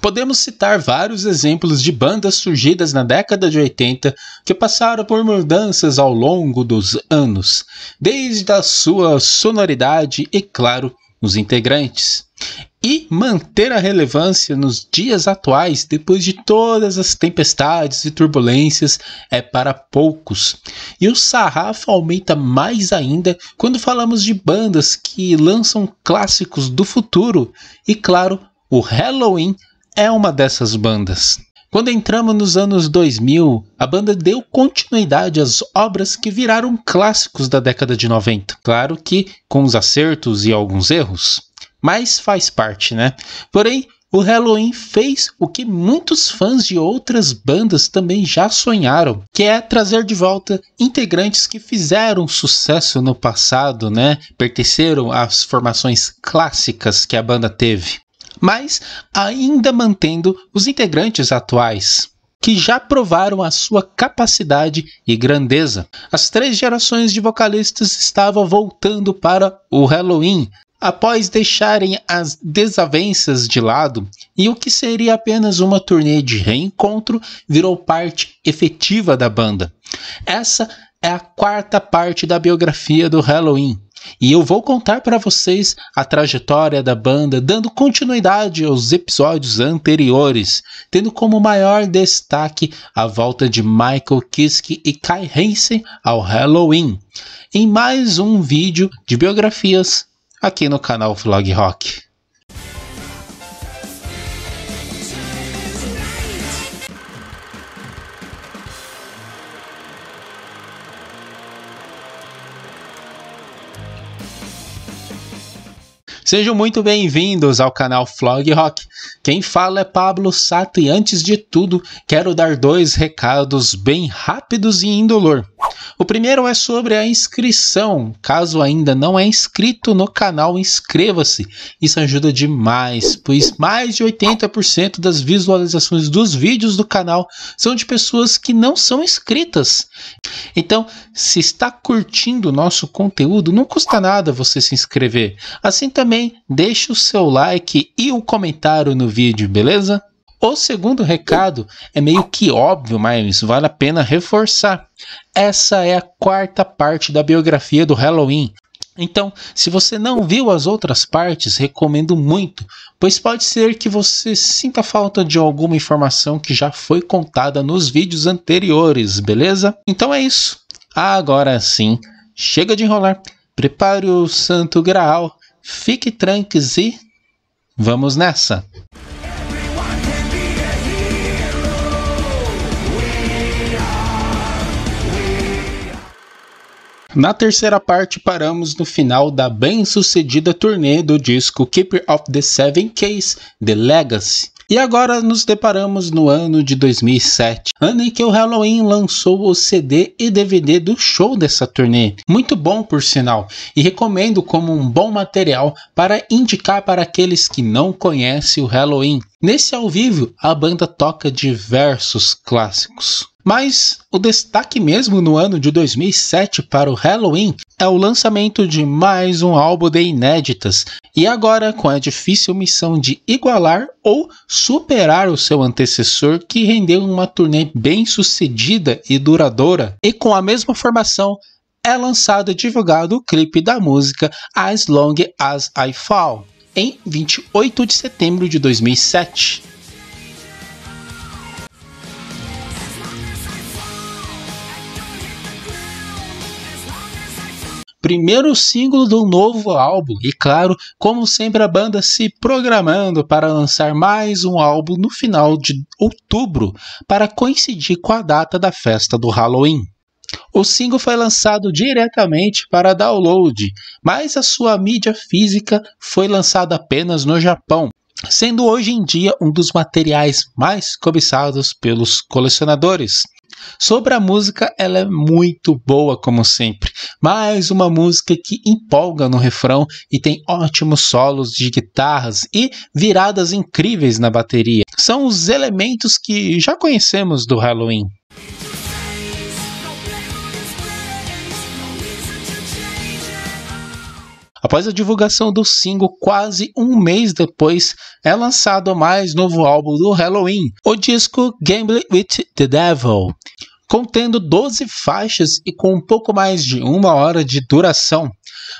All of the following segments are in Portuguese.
Podemos citar vários exemplos de bandas surgidas na década de 80 que passaram por mudanças ao longo dos anos, desde a sua sonoridade e, claro, nos integrantes. E manter a relevância nos dias atuais, depois de todas as tempestades e turbulências, é para poucos. E o sarrafo aumenta mais ainda quando falamos de bandas que lançam clássicos do futuro. E claro, o Halloween é uma dessas bandas. Quando entramos nos anos 2000, a banda deu continuidade às obras que viraram clássicos da década de 90. Claro que com os acertos e alguns erros, mas faz parte, né? Porém, o Halloween fez o que muitos fãs de outras bandas também já sonharam, que é trazer de volta integrantes que fizeram sucesso no passado, né? Pertenceram às formações clássicas que a banda teve mas ainda mantendo os integrantes atuais que já provaram a sua capacidade e grandeza. As três gerações de vocalistas estavam voltando para o Halloween após deixarem as desavenças de lado e o que seria apenas uma turnê de reencontro virou parte efetiva da banda. Essa é a quarta parte da biografia do Halloween e eu vou contar para vocês a trajetória da banda, dando continuidade aos episódios anteriores, tendo como maior destaque a volta de Michael Kiske e Kai Hansen ao Halloween, em mais um vídeo de biografias aqui no canal Vlog Rock. Sejam muito bem-vindos ao canal Flog Rock. Quem fala é Pablo Sato e antes de tudo, quero dar dois recados bem rápidos e indolor. O primeiro é sobre a inscrição. Caso ainda não é inscrito no canal, inscreva-se. Isso ajuda demais, pois mais de 80% das visualizações dos vídeos do canal são de pessoas que não são inscritas. Então, se está curtindo o nosso conteúdo, não custa nada você se inscrever. Assim também, deixe o seu like e o comentário no vídeo, beleza? O segundo recado é meio que óbvio, mas vale a pena reforçar. Essa é a quarta parte da biografia do Halloween. Então, se você não viu as outras partes, recomendo muito, pois pode ser que você sinta falta de alguma informação que já foi contada nos vídeos anteriores, beleza? Então é isso. Agora sim, chega de enrolar, prepare o Santo Graal, fique tranques e vamos nessa! Na terceira parte, paramos no final da bem-sucedida turnê do disco Keeper of the Seven Keys, The Legacy. E agora nos deparamos no ano de 2007, ano em que o Halloween lançou o CD e DVD do show dessa turnê. Muito bom, por sinal, e recomendo como um bom material para indicar para aqueles que não conhecem o Halloween. Nesse ao vivo, a banda toca diversos clássicos. Mas o destaque mesmo no ano de 2007 para o Halloween é o lançamento de mais um álbum de inéditas, e agora com a difícil missão de igualar ou superar o seu antecessor, que rendeu uma turnê bem sucedida e duradoura, e com a mesma formação é lançado e divulgado o clipe da música As Long As I Fall, em 28 de setembro de 2007. primeiro single do novo álbum. E claro, como sempre, a banda se programando para lançar mais um álbum no final de outubro, para coincidir com a data da festa do Halloween. O single foi lançado diretamente para download, mas a sua mídia física foi lançada apenas no Japão, sendo hoje em dia um dos materiais mais cobiçados pelos colecionadores. Sobre a música, ela é muito boa, como sempre. Mais uma música que empolga no refrão e tem ótimos solos de guitarras e viradas incríveis na bateria. São os elementos que já conhecemos do Halloween. Após a divulgação do single quase um mês depois, é lançado o mais novo álbum do Halloween, o disco Gamble with the Devil, contendo 12 faixas e com um pouco mais de uma hora de duração.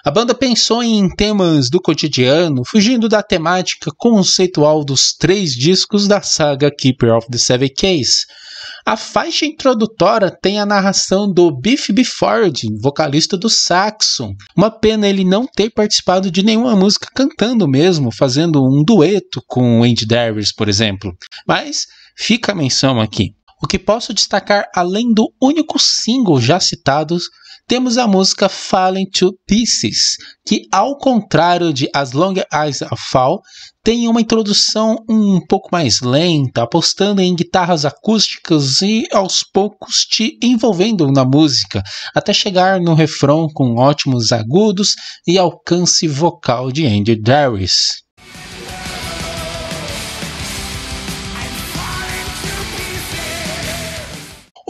A banda pensou em temas do cotidiano, fugindo da temática conceitual dos três discos da saga Keeper of the Seven Case. A faixa introdutória tem a narração do Biff Biford, vocalista do Saxon. Uma pena ele não ter participado de nenhuma música cantando mesmo, fazendo um dueto com o Andy Davis, por exemplo. Mas fica a menção aqui. O que posso destacar além do único single já citado temos a música Fallen to Pieces, que, ao contrário de As Long As I Fall, tem uma introdução um pouco mais lenta, apostando em guitarras acústicas e aos poucos te envolvendo na música, até chegar no refrão com ótimos agudos e alcance vocal de Andy Darius.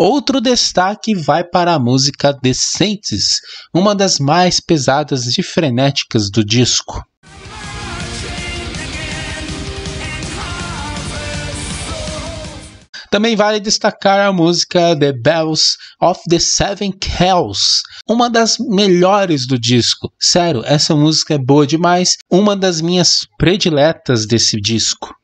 Outro destaque vai para a música Decentes, uma das mais pesadas e frenéticas do disco. Também vale destacar a música The Bells of the Seven Hells, uma das melhores do disco. Sério, essa música é boa demais, uma das minhas prediletas desse disco.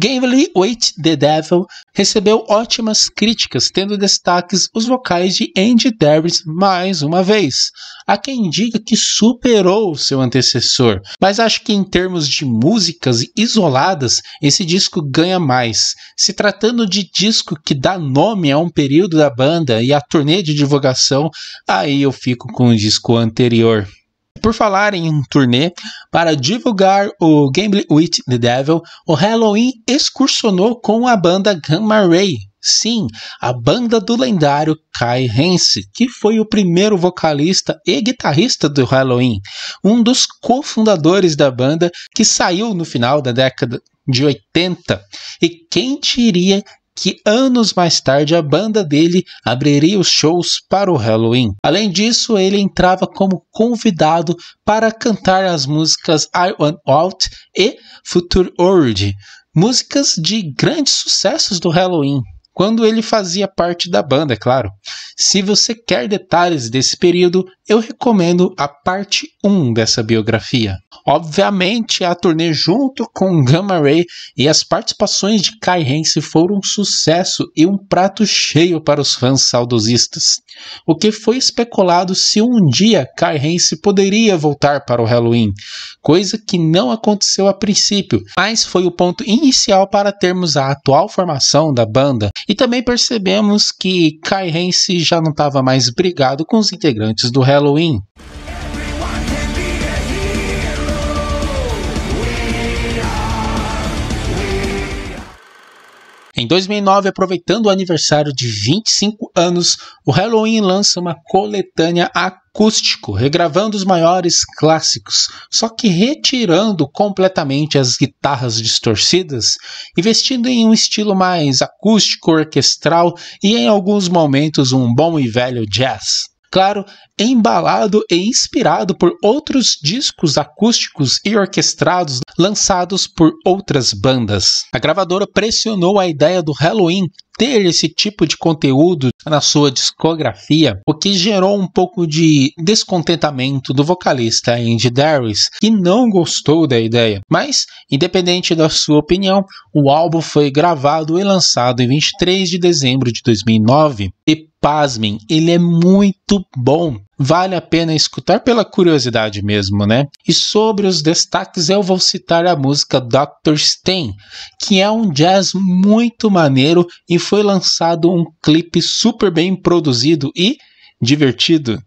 Gavely Wait the Devil recebeu ótimas críticas, tendo destaques os vocais de Andy Davis mais uma vez. Há quem diga que superou seu antecessor, mas acho que em termos de músicas isoladas, esse disco ganha mais. Se tratando de disco que dá nome a um período da banda e a turnê de divulgação, aí eu fico com o disco anterior. Por falar em turnê, para divulgar o Game with the Devil, o Halloween excursionou com a banda Gamma Ray. Sim, a banda do lendário Kai Hansen, que foi o primeiro vocalista e guitarrista do Halloween, um dos cofundadores da banda que saiu no final da década de 80. E quem diria que anos mais tarde a banda dele abriria os shows para o Halloween. Além disso, ele entrava como convidado para cantar as músicas I Want Out e Future World, músicas de grandes sucessos do Halloween quando ele fazia parte da banda, é claro. Se você quer detalhes desse período, eu recomendo a parte 1 dessa biografia. Obviamente, a turnê junto com Gamma Ray e as participações de Kai Hansen foram um sucesso e um prato cheio para os fãs saudosistas. O que foi especulado se um dia Kai Hansen poderia voltar para o Halloween, coisa que não aconteceu a princípio, mas foi o ponto inicial para termos a atual formação da banda. E também percebemos que Kai Hansen já não estava mais brigado com os integrantes do Halloween. Em 2009, aproveitando o aniversário de 25 anos, o Halloween lança uma coletânea acústico, regravando os maiores clássicos, só que retirando completamente as guitarras distorcidas, investindo em um estilo mais acústico, orquestral e em alguns momentos um bom e velho jazz claro, embalado e inspirado por outros discos acústicos e orquestrados lançados por outras bandas. A gravadora pressionou a ideia do Halloween ter esse tipo de conteúdo na sua discografia, o que gerou um pouco de descontentamento do vocalista Andy Darius, que não gostou da ideia. Mas, independente da sua opinião, o álbum foi gravado e lançado em 23 de dezembro de 2009 e pasmem, ele é muito bom vale a pena escutar pela curiosidade mesmo, né? E sobre os destaques, eu vou citar a música Dr. Stein, que é um jazz muito maneiro e foi lançado um clipe super bem produzido e divertido.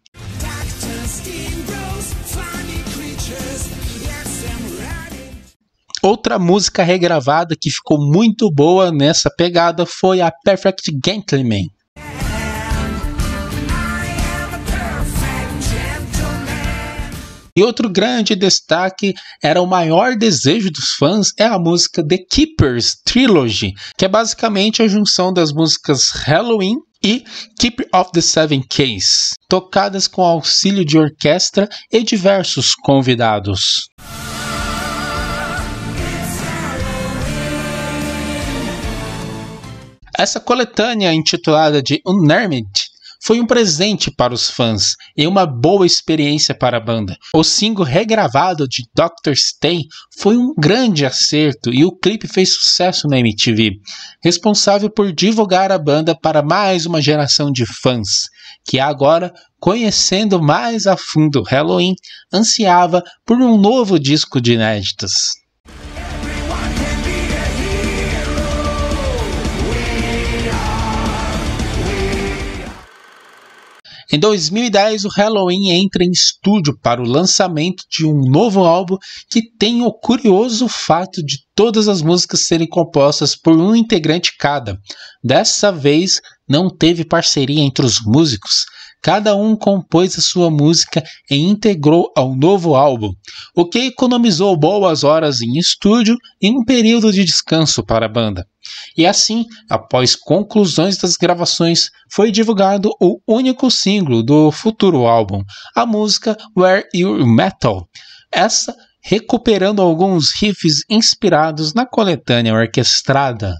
Outra música regravada que ficou muito boa nessa pegada foi a Perfect Gentleman. E outro grande destaque era o maior desejo dos fãs é a música The Keepers Trilogy, que é basicamente a junção das músicas Halloween e Keep of the Seven Keys, tocadas com auxílio de orquestra e diversos convidados. Essa coletânea intitulada de Unnermed foi um presente para os fãs e uma boa experiência para a banda. O single regravado de Dr. Stein foi um grande acerto e o clipe fez sucesso na MTV, responsável por divulgar a banda para mais uma geração de fãs, que agora conhecendo mais a fundo Halloween, ansiava por um novo disco de inéditas. Em 2010, o Halloween entra em estúdio para o lançamento de um novo álbum que tem o curioso fato de todas as músicas serem compostas por um integrante cada. Dessa vez, não teve parceria entre os músicos. Cada um compôs a sua música e integrou ao novo álbum, o que economizou boas horas em estúdio e um período de descanso para a banda. E assim, após conclusões das gravações, foi divulgado o único single do futuro álbum, a música Where You Metal. Essa recuperando alguns riffs inspirados na coletânea orquestrada.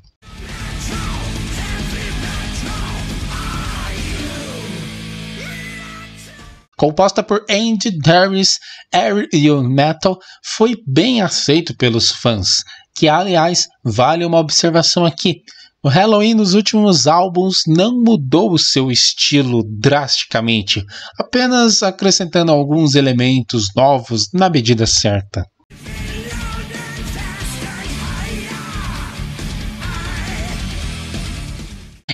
composta por Andy Darius, Aerial Metal, foi bem aceito pelos fãs, que aliás vale uma observação aqui. O Halloween nos últimos álbuns não mudou o seu estilo drasticamente, apenas acrescentando alguns elementos novos na medida certa.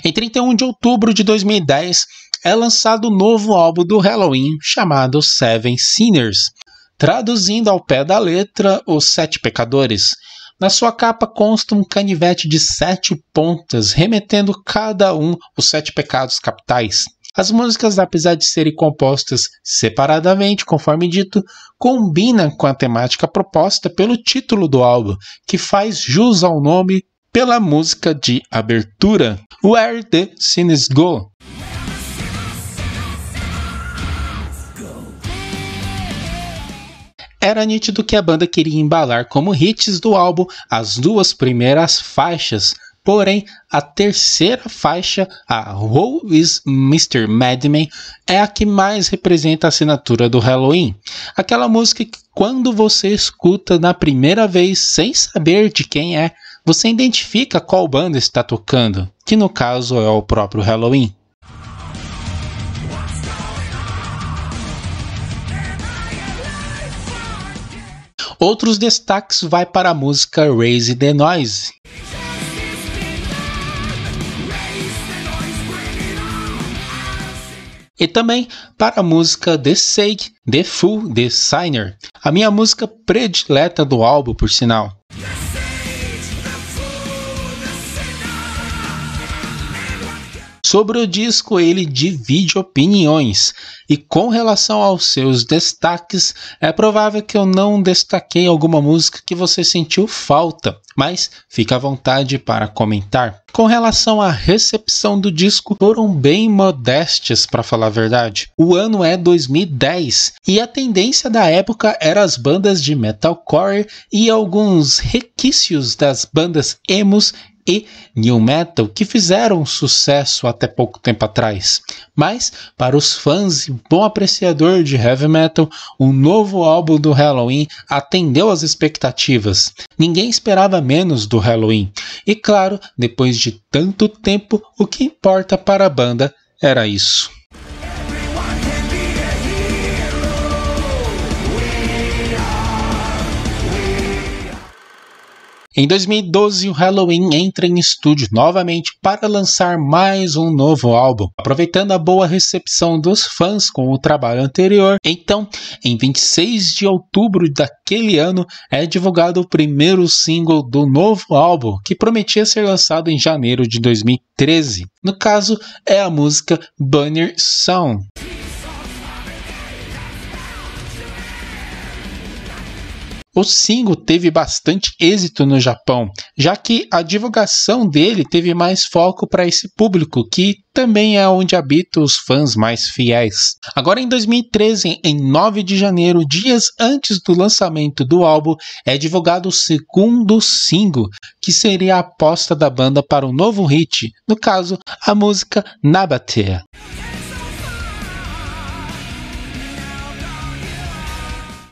Em 31 de outubro de 2010, é lançado o um novo álbum do Halloween chamado Seven Sinners, traduzindo ao pé da letra Os Sete Pecadores. Na sua capa consta um canivete de sete pontas, remetendo cada um os sete pecados capitais. As músicas, apesar de serem compostas separadamente, conforme dito, combinam com a temática proposta pelo título do álbum, que faz jus ao nome pela música de abertura, Where the Sinners Go. Era nítido que a banda queria embalar como hits do álbum as duas primeiras faixas, porém a terceira faixa, a Who is Mr. Madman, é a que mais representa a assinatura do Halloween. Aquela música que quando você escuta na primeira vez sem saber de quem é, você identifica qual banda está tocando, que no caso é o próprio Halloween. Outros destaques vai para a música Raise the Noise. e também para a música The Sake, The Full Signer, a minha música predileta do álbum, por sinal. Yes! Sobre o disco, ele divide opiniões. E com relação aos seus destaques, é provável que eu não destaquei alguma música que você sentiu falta, mas fica à vontade para comentar. Com relação à recepção do disco, foram bem modestas, para falar a verdade. O ano é 2010 e a tendência da época era as bandas de metalcore e alguns requícios das bandas emos e new metal que fizeram sucesso até pouco tempo atrás. Mas, para os fãs e bom apreciador de heavy metal, o novo álbum do Halloween atendeu as expectativas. Ninguém esperava menos do Halloween. E claro, depois de tanto tempo, o que importa para a banda era isso. Em 2012, o Halloween entra em estúdio novamente para lançar mais um novo álbum, aproveitando a boa recepção dos fãs com o trabalho anterior. Então, em 26 de outubro daquele ano, é divulgado o primeiro single do novo álbum, que prometia ser lançado em janeiro de 2013. No caso, é a música Banner Sound. O single teve bastante êxito no Japão, já que a divulgação dele teve mais foco para esse público, que também é onde habitam os fãs mais fiéis. Agora em 2013, em 9 de janeiro, dias antes do lançamento do álbum, é divulgado o segundo single, que seria a aposta da banda para um novo hit, no caso, a música Nabate.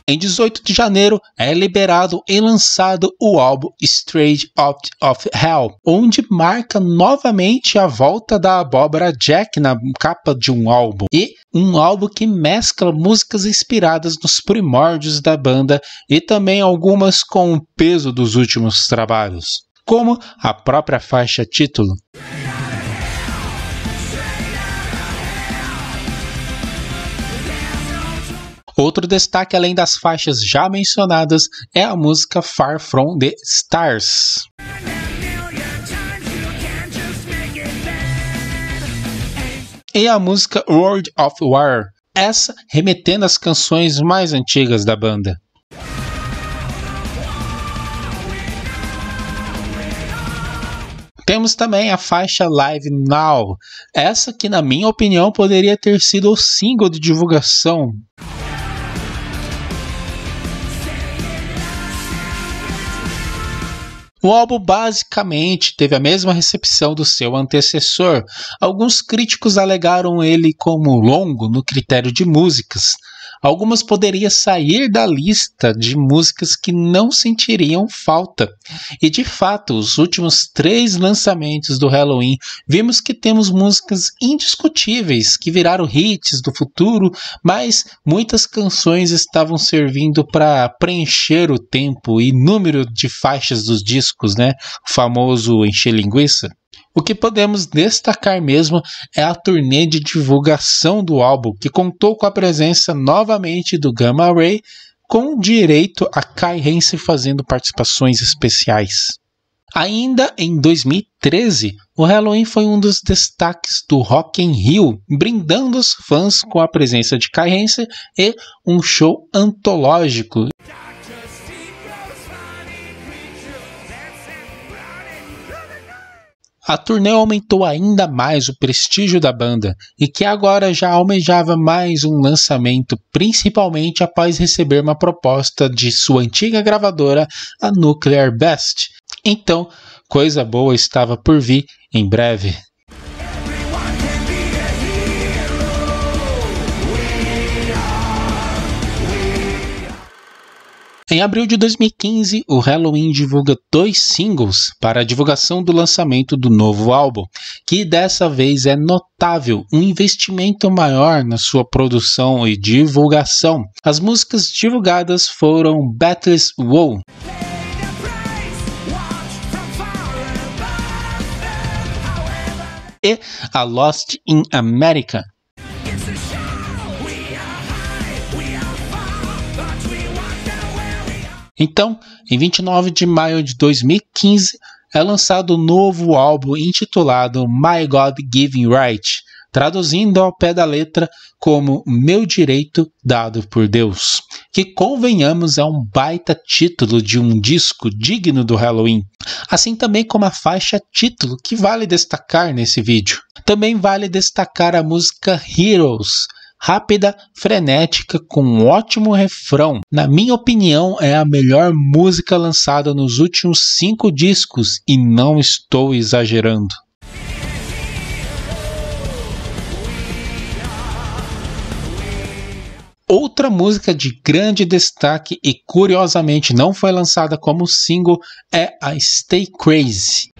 Em 18 de janeiro, é liberado e lançado o álbum Straight Out of Hell, onde marca novamente a volta da abóbora Jack na capa de um álbum, e um álbum que mescla músicas inspiradas nos primórdios da banda e também algumas com o peso dos últimos trabalhos, como a própria faixa título. Outro destaque além das faixas já mencionadas é a música Far From the Stars. E a música World of War, essa remetendo às canções mais antigas da banda. Temos também a faixa Live Now, essa que, na minha opinião, poderia ter sido o single de divulgação. O álbum basicamente teve a mesma recepção do seu antecessor. Alguns críticos alegaram ele como longo no critério de músicas, algumas poderiam sair da lista de músicas que não sentiriam falta. E de fato, os últimos três lançamentos do Halloween, vimos que temos músicas indiscutíveis que viraram hits do futuro, mas muitas canções estavam servindo para preencher o tempo e número de faixas dos discos, né? O famoso encher linguiça. O que podemos destacar mesmo é a turnê de divulgação do álbum, que contou com a presença novamente do Gamma Ray, com direito a Kai Hansen fazendo participações especiais. Ainda em 2013, o Halloween foi um dos destaques do Rock in Rio, brindando os fãs com a presença de Kai Hansen e um show antológico A turnê aumentou ainda mais o prestígio da banda e que agora já almejava mais um lançamento, principalmente após receber uma proposta de sua antiga gravadora, a Nuclear Blast. Então, coisa boa estava por vir em breve. Em abril de 2015, o Halloween divulga dois singles para a divulgação do lançamento do novo álbum, que dessa vez é notável um investimento maior na sua produção e divulgação. As músicas divulgadas foram Battles Wow. E a Lost in America, Então, em 29 de maio de 2015, é lançado o um novo álbum intitulado My God Giving Right, traduzindo ao pé da letra como Meu Direito Dado por Deus, que convenhamos é um baita título de um disco digno do Halloween, assim também como a faixa título que vale destacar nesse vídeo. Também vale destacar a música Heroes, rápida, frenética, com um ótimo refrão. Na minha opinião, é a melhor música lançada nos últimos cinco discos e não estou exagerando. Outra música de grande destaque e curiosamente não foi lançada como single é a Stay Crazy.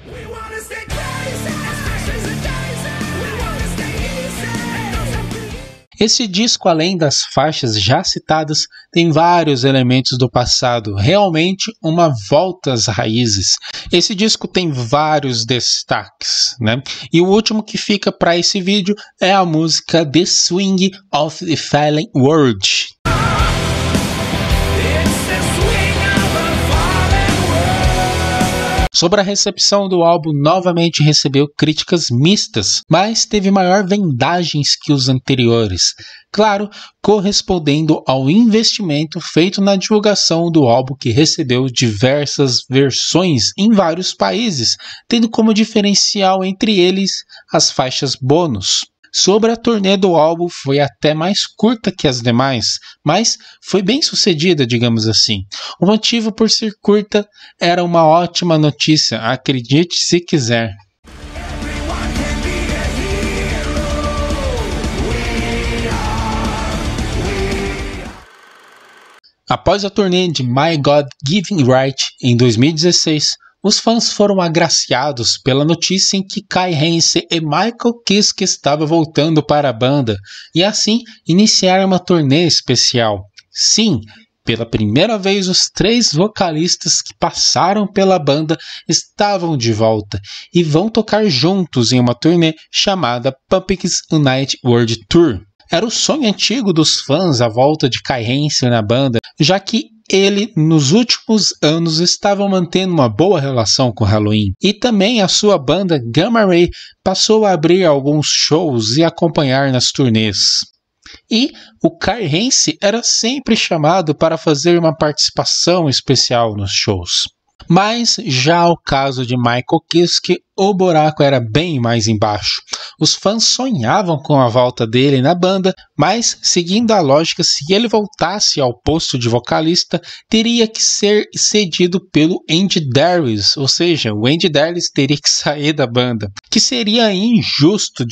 Esse disco, além das faixas já citadas, tem vários elementos do passado, realmente uma volta às raízes. Esse disco tem vários destaques, né? E o último que fica para esse vídeo é a música The Swing of the Fallen World, Sobre a recepção do álbum, novamente recebeu críticas mistas, mas teve maior vendagens que os anteriores. Claro, correspondendo ao investimento feito na divulgação do álbum que recebeu diversas versões em vários países, tendo como diferencial entre eles as faixas bônus. Sobre a turnê do álbum, foi até mais curta que as demais, mas foi bem sucedida, digamos assim. O motivo por ser curta era uma ótima notícia, acredite se quiser. Após a turnê de My God Giving Right em 2016, os fãs foram agraciados pela notícia em que Kai Hansen e Michael Kiske estavam voltando para a banda e assim iniciaram uma turnê especial. Sim, pela primeira vez, os três vocalistas que passaram pela banda estavam de volta e vão tocar juntos em uma turnê chamada Pumpkins Unite World Tour. Era o sonho antigo dos fãs a volta de Kai Hansen na banda, já que ele nos últimos anos estava mantendo uma boa relação com Halloween e também a sua banda Gamma Ray passou a abrir alguns shows e acompanhar nas turnês. E o Kai Carrense era sempre chamado para fazer uma participação especial nos shows. Mas já o caso de Michael Kiske, o buraco era bem mais embaixo. Os fãs sonhavam com a volta dele na banda, mas, seguindo a lógica, se ele voltasse ao posto de vocalista, teria que ser cedido pelo Andy Darius, ou seja, o Andy Darius teria que sair da banda, que seria injusto,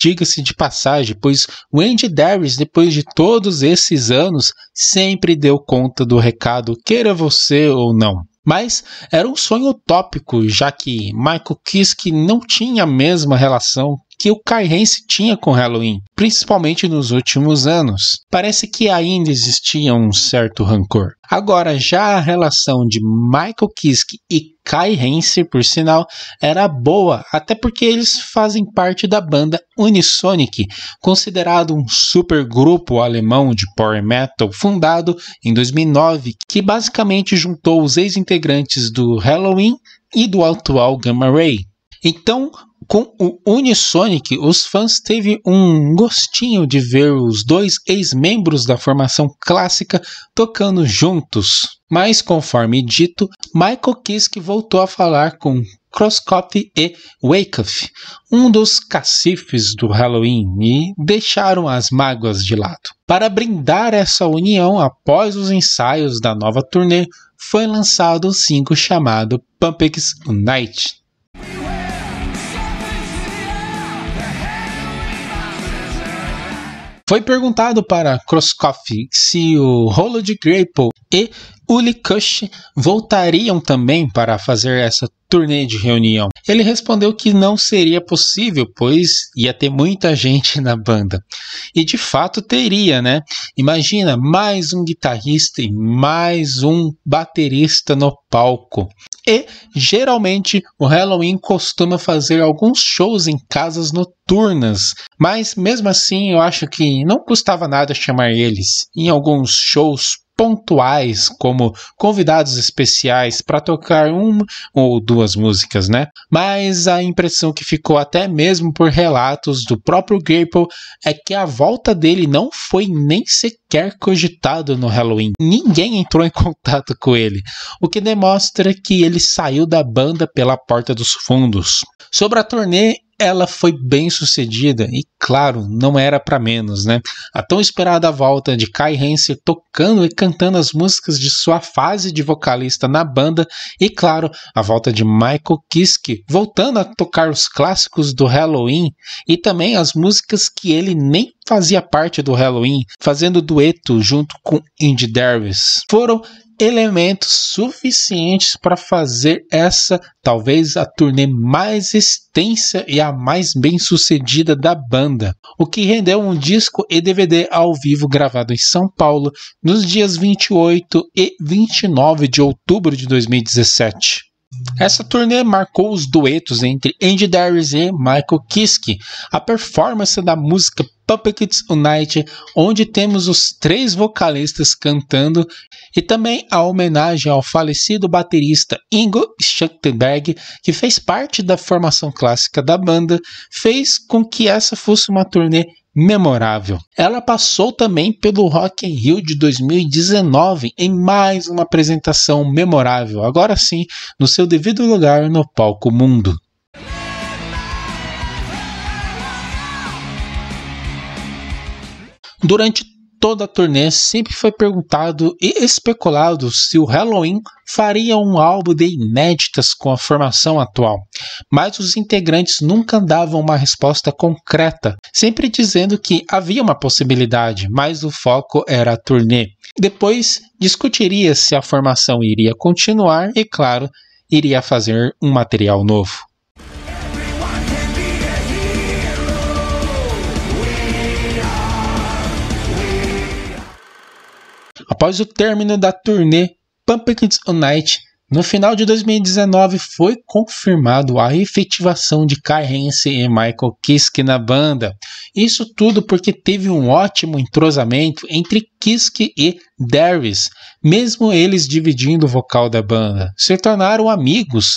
diga-se de passagem, pois o Andy Darius, depois de todos esses anos, sempre deu conta do recado, queira você ou não. Mas era um sonho utópico, já que Michael Kiske não tinha a mesma relação que o cairense tinha com Halloween, principalmente nos últimos anos. Parece que ainda existia um certo rancor. Agora, já a relação de Michael Kiske e Kai Hense, por sinal, era boa, até porque eles fazem parte da banda Unisonic, considerado um supergrupo alemão de power metal fundado em 2009, que basicamente juntou os ex-integrantes do Halloween e do atual Gamma Ray. Então, com o Unisonic, os fãs teve um gostinho de ver os dois ex-membros da formação clássica tocando juntos. Mas, conforme dito, Michael Kiske voltou a falar com Crosscop e Wakeoff, um dos cacifes do Halloween, e deixaram as mágoas de lado. Para brindar essa união após os ensaios da nova turnê, foi lançado o um single chamado Pumpex Night, Foi perguntado para Kroskoff se o rolo de Grapple e Uli Kush voltariam também para fazer essa turnê de reunião. Ele respondeu que não seria possível, pois ia ter muita gente na banda. E de fato teria, né? Imagina mais um guitarrista e mais um baterista no palco. E geralmente o Halloween costuma fazer alguns shows em casas noturnas, mas mesmo assim eu acho que não custava nada chamar eles. Em alguns shows pontuais como convidados especiais para tocar uma ou duas músicas, né? Mas a impressão que ficou até mesmo por relatos do próprio Gable é que a volta dele não foi nem sequer cogitado no Halloween. Ninguém entrou em contato com ele, o que demonstra que ele saiu da banda pela porta dos fundos. Sobre a turnê ela foi bem sucedida e, claro, não era para menos, né? A tão esperada volta de Kai Hansen tocando e cantando as músicas de sua fase de vocalista na banda e, claro, a volta de Michael Kiske voltando a tocar os clássicos do Halloween e também as músicas que ele nem fazia parte do Halloween, fazendo dueto junto com Indy Davis. Foram elementos suficientes para fazer essa talvez a turnê mais extensa e a mais bem sucedida da banda, o que rendeu um disco e DVD ao vivo gravado em São Paulo nos dias 28 e 29 de outubro de 2017. Essa turnê marcou os duetos entre Andy Darius e Michael Kiske, a performance da música Puppets Unite, onde temos os três vocalistas cantando, e também a homenagem ao falecido baterista Ingo Schachtenberg, que fez parte da formação clássica da banda, fez com que essa fosse uma turnê memorável. Ela passou também pelo Rock in Rio de 2019 em mais uma apresentação memorável, agora sim, no seu devido lugar no palco mundo. Durante toda a turnê sempre foi perguntado e especulado se o Halloween faria um álbum de inéditas com a formação atual, mas os integrantes nunca davam uma resposta concreta, sempre dizendo que havia uma possibilidade, mas o foco era a turnê. Depois discutiria se a formação iria continuar e, claro, iria fazer um material novo. Após o término da turnê Pumpkins Unite, no final de 2019 foi confirmado a efetivação de Kai Hansen e Michael Kiske na banda. Isso tudo porque teve um ótimo entrosamento entre Kiske e Darius, mesmo eles dividindo o vocal da banda. Se tornaram amigos.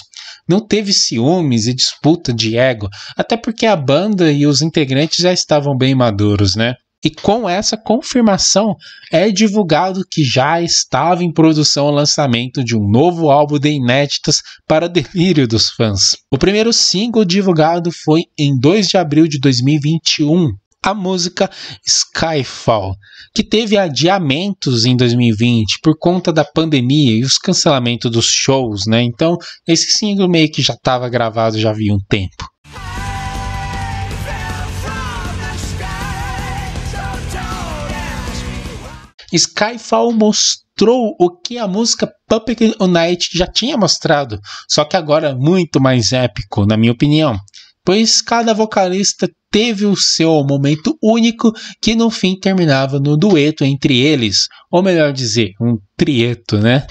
Não teve ciúmes e disputa de ego, até porque a banda e os integrantes já estavam bem maduros, né? e com essa confirmação é divulgado que já estava em produção o lançamento de um novo álbum de inéditas para delírio dos fãs. O primeiro single divulgado foi em 2 de abril de 2021, a música Skyfall, que teve adiamentos em 2020 por conta da pandemia e os cancelamentos dos shows, né? Então, esse single meio que já estava gravado já havia um tempo. Skyfall mostrou o que a música Puppet Night já tinha mostrado, só que agora muito mais épico, na minha opinião, pois cada vocalista teve o seu momento único que no fim terminava no dueto entre eles, ou melhor dizer, um trieto, né?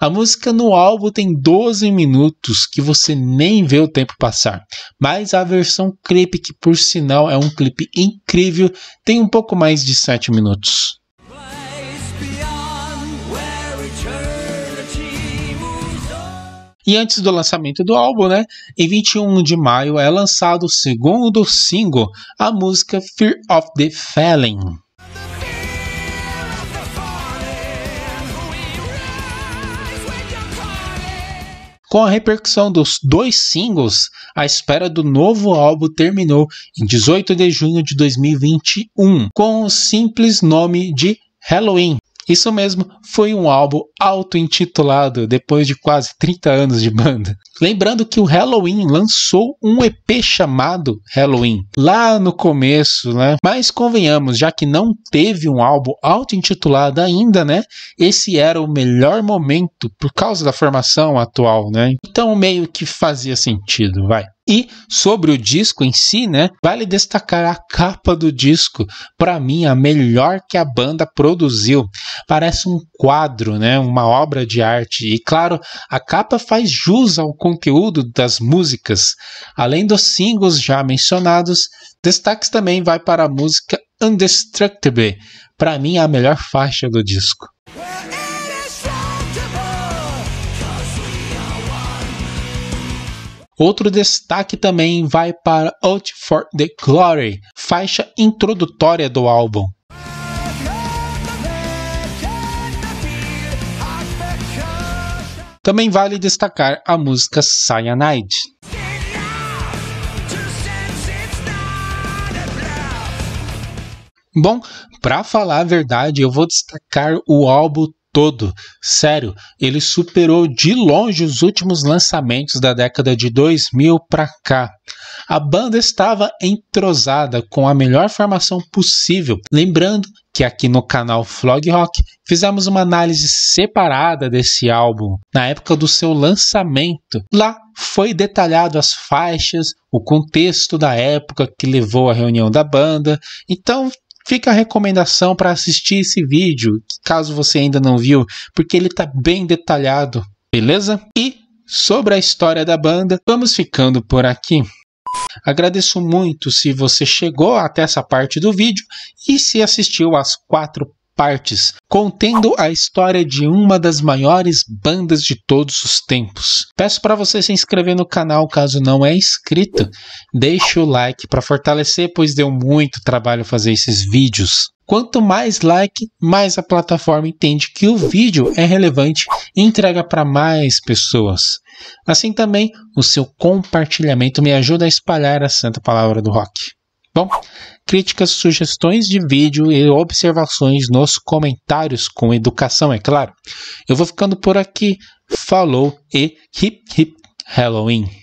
A música no álbum tem 12 minutos que você nem vê o tempo passar, mas a versão clipe, que por sinal é um clipe incrível, tem um pouco mais de 7 minutos. E antes do lançamento do álbum, né, em 21 de maio é lançado o segundo single, a música Fear of the Falling. Com a repercussão dos dois singles, a espera do novo álbum terminou em 18 de junho de 2021, com o simples nome de Halloween. Isso mesmo, foi um álbum auto-intitulado depois de quase 30 anos de banda. Lembrando que o Halloween lançou um EP chamado Halloween lá no começo, né? Mas convenhamos, já que não teve um álbum auto-intitulado ainda, né? Esse era o melhor momento por causa da formação atual, né? Então meio que fazia sentido, vai. E sobre o disco em si, né, vale destacar a capa do disco, para mim a melhor que a banda produziu. Parece um quadro, né, uma obra de arte. E claro, a capa faz jus ao conteúdo das músicas. Além dos singles já mencionados, destaques também vai para a música Undestructible, para mim a melhor faixa do disco. Outro destaque também vai para Out for the Glory, faixa introdutória do álbum. Também vale destacar a música Cyanide. Bom, para falar a verdade, eu vou destacar o álbum todo. Sério, ele superou de longe os últimos lançamentos da década de 2000 para cá. A banda estava entrosada com a melhor formação possível. Lembrando que aqui no canal Flog Rock fizemos uma análise separada desse álbum na época do seu lançamento. Lá foi detalhado as faixas, o contexto da época que levou à reunião da banda. Então fica a recomendação para assistir esse vídeo, caso você ainda não viu, porque ele está bem detalhado, beleza? E sobre a história da banda, vamos ficando por aqui. Agradeço muito se você chegou até essa parte do vídeo e se assistiu às quatro partes, contendo a história de uma das maiores bandas de todos os tempos. Peço para você se inscrever no canal caso não é inscrito, deixe o like para fortalecer, pois deu muito trabalho fazer esses vídeos. Quanto mais like, mais a plataforma entende que o vídeo é relevante e entrega para mais pessoas. Assim também, o seu compartilhamento me ajuda a espalhar a santa palavra do rock. Bom, críticas, sugestões de vídeo e observações nos comentários, com educação, é claro. Eu vou ficando por aqui. Falou e hip hip Halloween!